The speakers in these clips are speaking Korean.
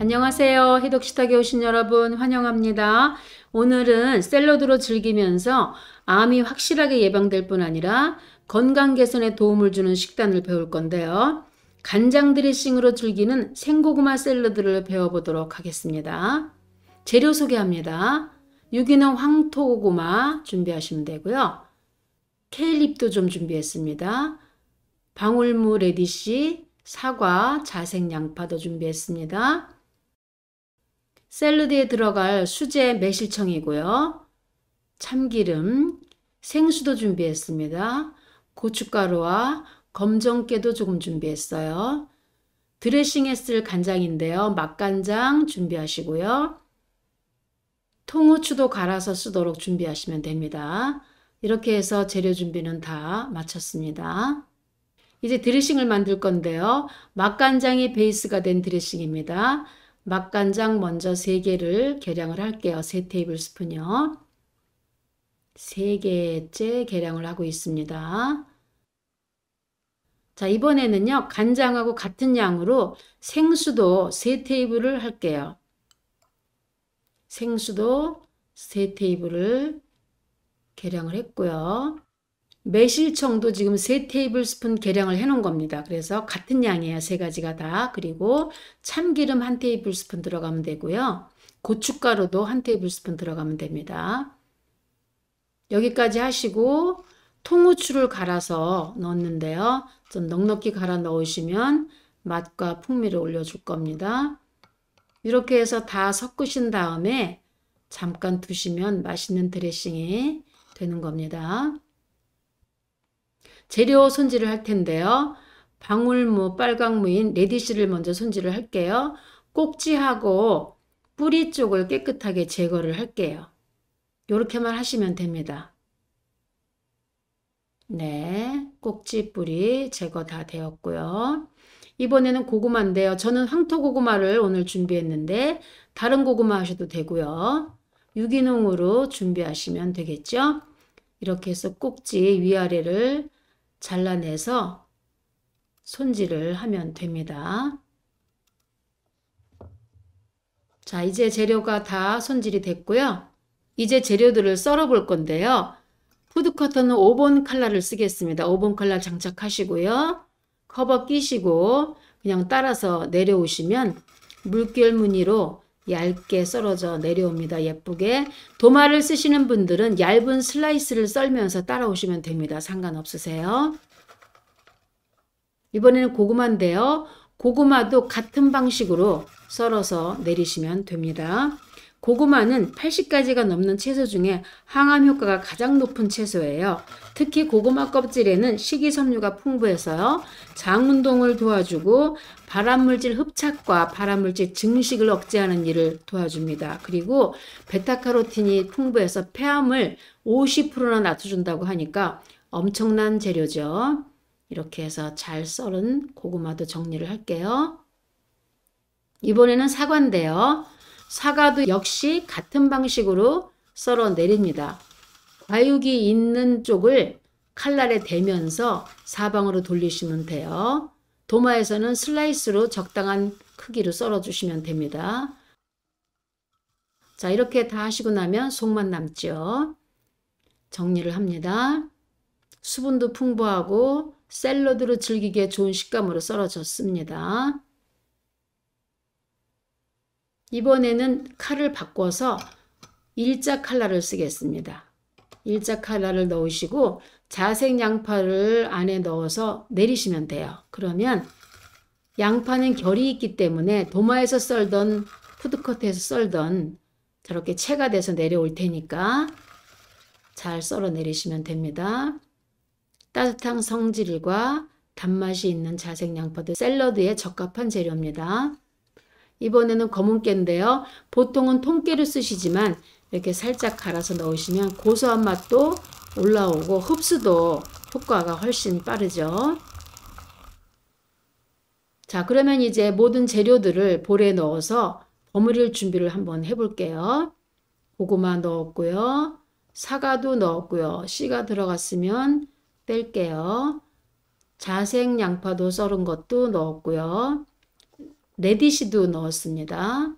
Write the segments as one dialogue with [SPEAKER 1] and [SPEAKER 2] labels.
[SPEAKER 1] 안녕하세요. 해독식탁에 오신 여러분 환영합니다. 오늘은 샐러드로 즐기면서 암이 확실하게 예방될 뿐 아니라 건강 개선에 도움을 주는 식단을 배울 건데요. 간장 드레싱으로 즐기는 생고구마 샐러드를 배워보도록 하겠습니다. 재료 소개합니다. 유기농 황토고구마 준비하시면 되고요. 케일잎도 좀 준비했습니다. 방울무 레디시, 사과, 자색 양파도 준비했습니다. 샐러드에 들어갈 수제 매실청이고요. 참기름, 생수도 준비했습니다. 고춧가루와 검정깨도 조금 준비했어요. 드레싱에 쓸 간장인데요. 맛간장 준비하시고요. 통후추도 갈아서 쓰도록 준비하시면 됩니다. 이렇게 해서 재료 준비는 다 마쳤습니다. 이제 드레싱을 만들 건데요. 맛간장이 베이스가 된 드레싱입니다. 막간장 먼저 3개를 계량을 할게요. 3 테이블스푼요. 3개째 계량을 하고 있습니다. 자, 이번에는요. 간장하고 같은 양으로 생수도 3 테이블을 할게요. 생수도 3 테이블을 계량을 했고요. 매실청도 지금 3 테이블스푼 계량을 해놓은 겁니다. 그래서 같은 양이에요. 세 가지가 다. 그리고 참기름 1 테이블스푼 들어가면 되고요. 고춧가루도 1 테이블스푼 들어가면 됩니다. 여기까지 하시고 통후추를 갈아서 넣었는데요. 좀 넉넉히 갈아 넣으시면 맛과 풍미를 올려줄 겁니다. 이렇게 해서 다 섞으신 다음에 잠깐 두시면 맛있는 드레싱이 되는 겁니다. 재료 손질을 할 텐데요. 방울무, 빨강무인 레디쉬를 먼저 손질을 할게요. 꼭지하고 뿌리 쪽을 깨끗하게 제거를 할게요. 이렇게만 하시면 됩니다. 네, 꼭지 뿌리 제거 다 되었고요. 이번에는 고구마인데요. 저는 황토 고구마를 오늘 준비했는데 다른 고구마 하셔도 되고요. 유기농으로 준비하시면 되겠죠. 이렇게 해서 꼭지 위아래를 잘라내서 손질을 하면 됩니다. 자, 이제 재료가 다 손질이 됐고요. 이제 재료들을 썰어 볼 건데요. 푸드커터는 5번 칼날을 쓰겠습니다. 5번 칼날 장착하시고요. 커버 끼시고 그냥 따라서 내려오시면 물결 무늬로 얇게 썰어져 내려옵니다. 예쁘게. 도마를 쓰시는 분들은 얇은 슬라이스를 썰면서 따라오시면 됩니다. 상관없으세요. 이번에는 고구마인데요. 고구마도 같은 방식으로 썰어서 내리시면 됩니다. 고구마는 80가지가 넘는 채소 중에 항암 효과가 가장 높은 채소예요. 특히 고구마 껍질에는 식이섬유가 풍부해서요. 장 운동을 도와주고 발암물질 흡착과 발암물질 증식을 억제하는 일을 도와줍니다. 그리고 베타카로틴이 풍부해서 폐암을 50%나 낮춰준다고 하니까 엄청난 재료죠. 이렇게 해서 잘 썰은 고구마도 정리를 할게요. 이번에는 사과인데요. 사과도 역시 같은 방식으로 썰어 내립니다. 과육이 있는 쪽을 칼날에 대면서 사방으로 돌리시면 돼요. 도마에서는 슬라이스로 적당한 크기로 썰어주시면 됩니다. 자 이렇게 다 하시고 나면 속만 남죠. 정리를 합니다. 수분도 풍부하고 샐러드로 즐기기에 좋은 식감으로 썰어졌습니다. 이번에는 칼을 바꿔서 일자 칼날을 쓰겠습니다. 일자 칼날을 넣으시고 자색 양파를 안에 넣어서 내리시면 돼요. 그러면 양파는 결이 있기 때문에 도마에서 썰던 푸드컷에서 썰던 저렇게 채가 돼서 내려올 테니까 잘 썰어 내리시면 됩니다. 따뜻한 성질과 단맛이 있는 자색 양파도 샐러드에 적합한 재료입니다. 이번에는 검은깨인데요. 보통은 통깨를 쓰시지만 이렇게 살짝 갈아서 넣으시면 고소한 맛도 올라오고 흡수도 효과가 훨씬 빠르죠. 자 그러면 이제 모든 재료들을 볼에 넣어서 버무릴 준비를 한번 해볼게요. 고구마 넣었고요. 사과도 넣었고요. 씨가 들어갔으면 뺄게요. 자색 양파도 썰은 것도 넣었고요. 레디시도 넣었습니다.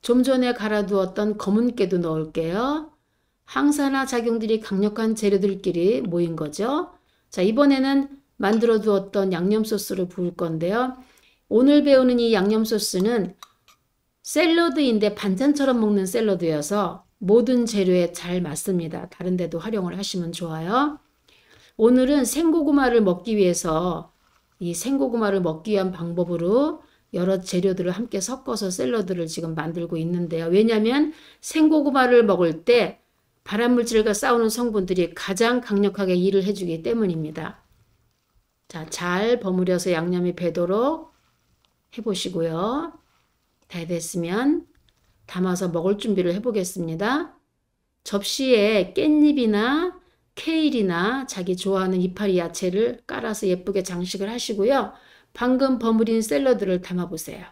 [SPEAKER 1] 좀 전에 갈아두었던 검은깨도 넣을게요. 항산화 작용들이 강력한 재료들끼리 모인 거죠. 자, 이번에는 만들어 두었던 양념 소스를 부을 건데요. 오늘 배우는 이 양념 소스는 샐러드인데 반찬처럼 먹는 샐러드여서 모든 재료에 잘 맞습니다. 다른 데도 활용을 하시면 좋아요. 오늘은 생고구마를 먹기 위해서 이 생고구마를 먹기 위한 방법으로 여러 재료들을 함께 섞어서 샐러드를 지금 만들고 있는데요. 왜냐하면 생고구마를 먹을 때 발암물질과 싸우는 성분들이 가장 강력하게 일을 해주기 때문입니다. 자, 잘 버무려서 양념이 배도록 해보시고요. 다 됐으면 담아서 먹을 준비를 해보겠습니다. 접시에 깻잎이나 케일이나 자기 좋아하는 이파리 야채를 깔아서 예쁘게 장식을 하시고요. 방금 버무린 샐러드를 담아보세요.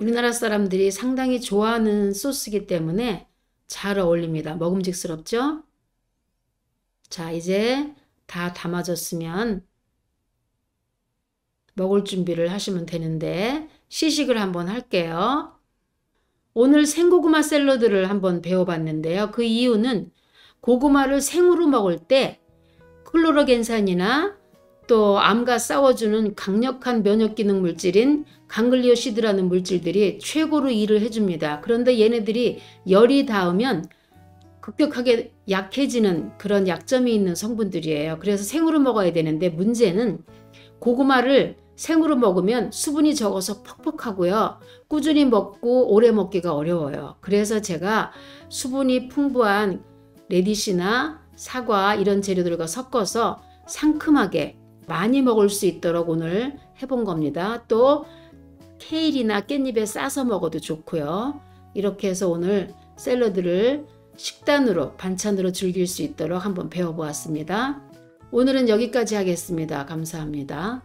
[SPEAKER 1] 우리나라 사람들이 상당히 좋아하는 소스이기 때문에 잘 어울립니다. 먹음직스럽죠? 자, 이제 다 담아졌으면 먹을 준비를 하시면 되는데 시식을 한번 할게요. 오늘 생고구마 샐러드를 한번 배워봤는데요. 그 이유는 고구마를 생으로 먹을 때 클로로겐산이나 또 암과 싸워주는 강력한 면역 기능 물질인 강글리오시드라는 물질들이 최고로 일을 해줍니다. 그런데 얘네들이 열이 닿으면 급격하게 약해지는 그런 약점이 있는 성분들이에요. 그래서 생으로 먹어야 되는데 문제는 고구마를 생으로 먹으면 수분이 적어서 퍽퍽하고요. 꾸준히 먹고 오래 먹기가 어려워요. 그래서 제가 수분이 풍부한 레디시나 사과 이런 재료들과 섞어서 상큼하게 많이 먹을 수 있도록 오늘 해본 겁니다. 또 케일이나 깻잎에 싸서 먹어도 좋고요. 이렇게 해서 오늘 샐러드를 식단으로 반찬으로 즐길 수 있도록 한번 배워보았습니다. 오늘은 여기까지 하겠습니다. 감사합니다.